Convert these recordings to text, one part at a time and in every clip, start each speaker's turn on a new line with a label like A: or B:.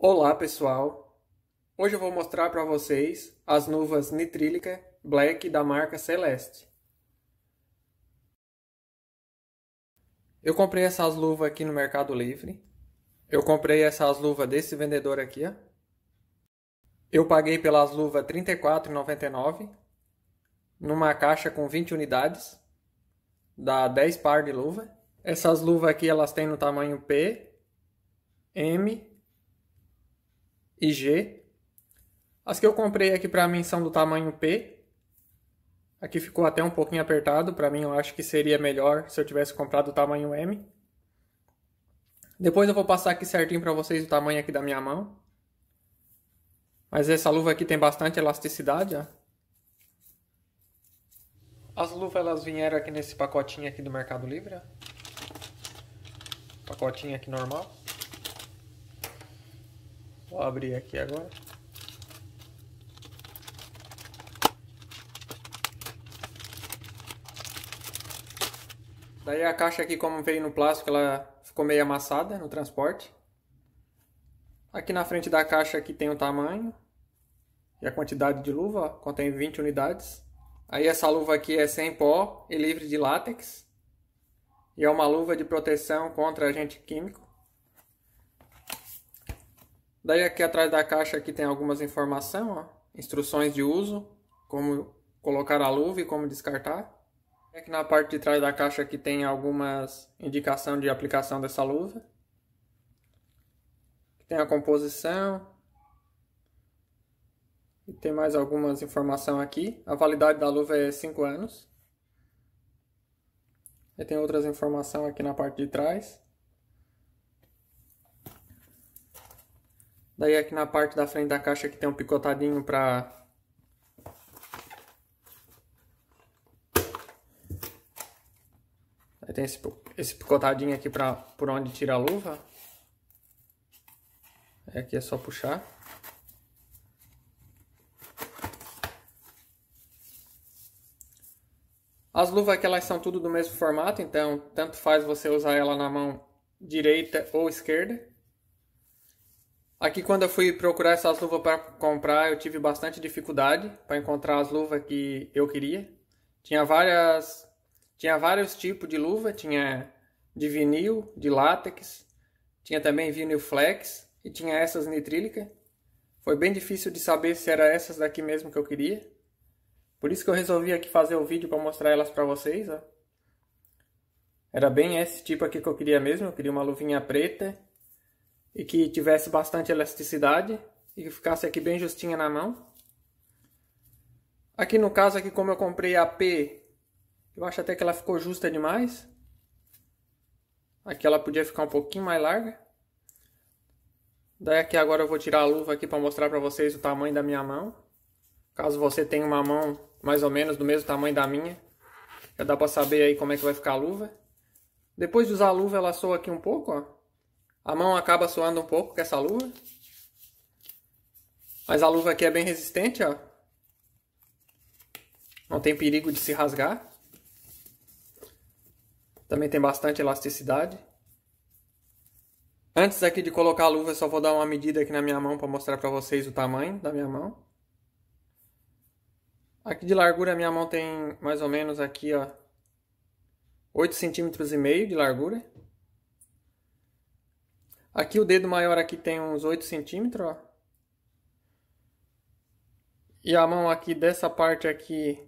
A: Olá pessoal! Hoje eu vou mostrar para vocês as luvas nitrílica Black da marca Celeste. Eu comprei essas luvas aqui no Mercado Livre. Eu comprei essas luvas desse vendedor aqui. Ó. Eu paguei pelas luvas R$ 34,99 numa caixa com 20 unidades. Dá 10 par de luva. Essas luvas aqui elas têm no tamanho P, M e G. As que eu comprei aqui para mim são do tamanho P. Aqui ficou até um pouquinho apertado, para mim eu acho que seria melhor se eu tivesse comprado o tamanho M. Depois eu vou passar aqui certinho para vocês o tamanho aqui da minha mão. Mas essa luva aqui tem bastante elasticidade, ó. As luvas elas vieram aqui nesse pacotinho aqui do Mercado Livre, ó. Pacotinho aqui normal. Vou abrir aqui agora. Daí a caixa aqui, como veio no plástico, ela ficou meio amassada no transporte. Aqui na frente da caixa aqui tem o tamanho e a quantidade de luva, ó, contém 20 unidades. Aí essa luva aqui é sem pó e livre de látex. E é uma luva de proteção contra agente químico. Daí aqui atrás da caixa aqui tem algumas informações, ó, instruções de uso, como colocar a luva e como descartar. Aqui na parte de trás da caixa aqui tem algumas indicação de aplicação dessa luva. Tem a composição. E tem mais algumas informações aqui. A validade da luva é 5 anos. E tem outras informações aqui na parte de trás. Daí aqui na parte da frente da caixa que tem um picotadinho para Aí tem esse, esse picotadinho aqui para por onde tira a luva. aqui é só puxar. As luvas aqui elas são tudo do mesmo formato, então tanto faz você usar ela na mão direita ou esquerda. Aqui quando eu fui procurar essas luvas para comprar, eu tive bastante dificuldade para encontrar as luvas que eu queria. Tinha várias, tinha vários tipos de luva, tinha de vinil, de látex, tinha também vinil flex e tinha essas nitrílica. Foi bem difícil de saber se era essas daqui mesmo que eu queria. Por isso que eu resolvi aqui fazer o vídeo para mostrar elas para vocês, ó. Era bem esse tipo aqui que eu queria mesmo, eu queria uma luvinha preta e que tivesse bastante elasticidade e que ficasse aqui bem justinha na mão. Aqui no caso aqui como eu comprei a P, eu acho até que ela ficou justa demais. Aqui ela podia ficar um pouquinho mais larga. Daí aqui agora eu vou tirar a luva aqui para mostrar para vocês o tamanho da minha mão. Caso você tenha uma mão mais ou menos do mesmo tamanho da minha, já dá para saber aí como é que vai ficar a luva. Depois de usar a luva, ela soa aqui um pouco, ó. A mão acaba suando um pouco com essa luva. Mas a luva aqui é bem resistente, ó. Não tem perigo de se rasgar. Também tem bastante elasticidade. Antes aqui de colocar a luva, eu só vou dar uma medida aqui na minha mão para mostrar para vocês o tamanho da minha mão. Aqui de largura a minha mão tem mais ou menos aqui, ó, 8 centímetros e meio de largura. Aqui o dedo maior aqui tem uns 8 centímetros, ó. E a mão aqui dessa parte aqui,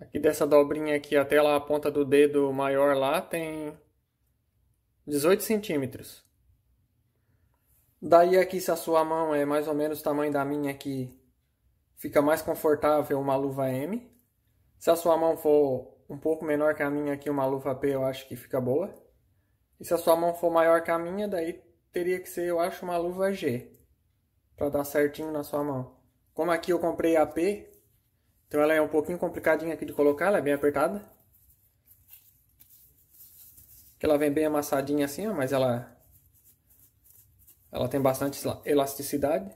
A: aqui dessa dobrinha aqui até lá a ponta do dedo maior lá tem 18 centímetros. Daí aqui se a sua mão é mais ou menos o tamanho da minha aqui, fica mais confortável uma luva M. Se a sua mão for um pouco menor que a minha aqui, uma luva P eu acho que fica boa. E se a sua mão for maior que a minha, daí teria que ser, eu acho, uma luva G. Para dar certinho na sua mão. Como aqui eu comprei a P, então ela é um pouquinho complicadinha aqui de colocar, ela é bem apertada. Ela vem bem amassadinha assim, ó, mas ela ela tem bastante elasticidade.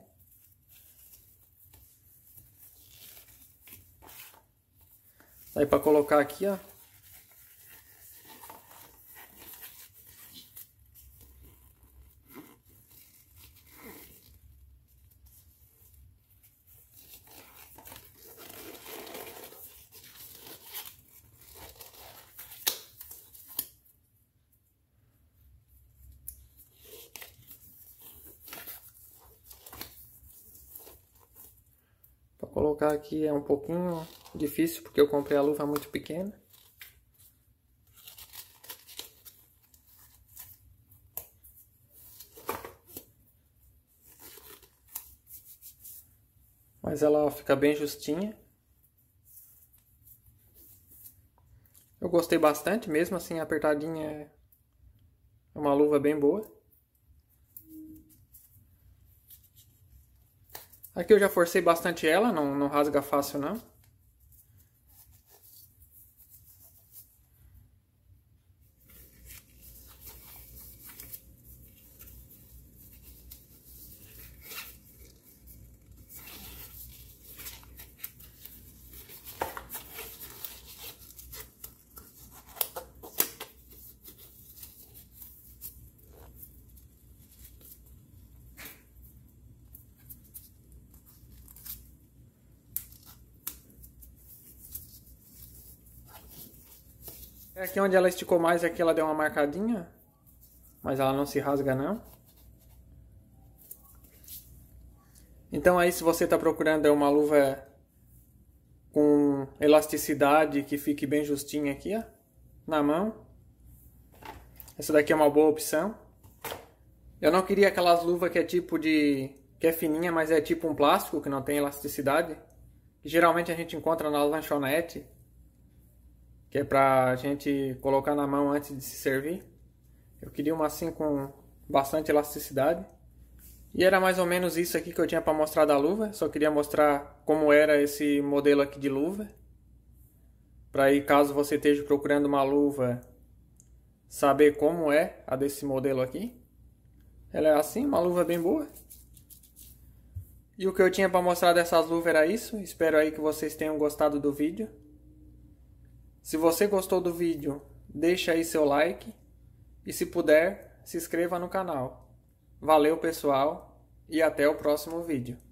A: Aí para colocar aqui, ó, Colocar aqui é um pouquinho difícil porque eu comprei a luva muito pequena. Mas ela fica bem justinha. Eu gostei bastante, mesmo assim apertadinha é uma luva bem boa. Aqui eu já forcei bastante ela, não, não rasga fácil não. É aqui onde ela esticou mais, aqui é ela deu uma marcadinha. Mas ela não se rasga não. Então aí se você está procurando uma luva com elasticidade que fique bem justinha aqui, ó, na mão. Essa daqui é uma boa opção. Eu não queria aquelas luvas que é tipo de... que é fininha, mas é tipo um plástico, que não tem elasticidade. Que geralmente a gente encontra na lanchonete que é pra gente colocar na mão antes de se servir. Eu queria uma assim com bastante elasticidade. E era mais ou menos isso aqui que eu tinha para mostrar da luva. Só queria mostrar como era esse modelo aqui de luva. Para aí, caso você esteja procurando uma luva, saber como é a desse modelo aqui. Ela é assim, uma luva bem boa. E o que eu tinha para mostrar dessas luvas era isso. Espero aí que vocês tenham gostado do vídeo. Se você gostou do vídeo, deixa aí seu like e se puder, se inscreva no canal. Valeu pessoal e até o próximo vídeo.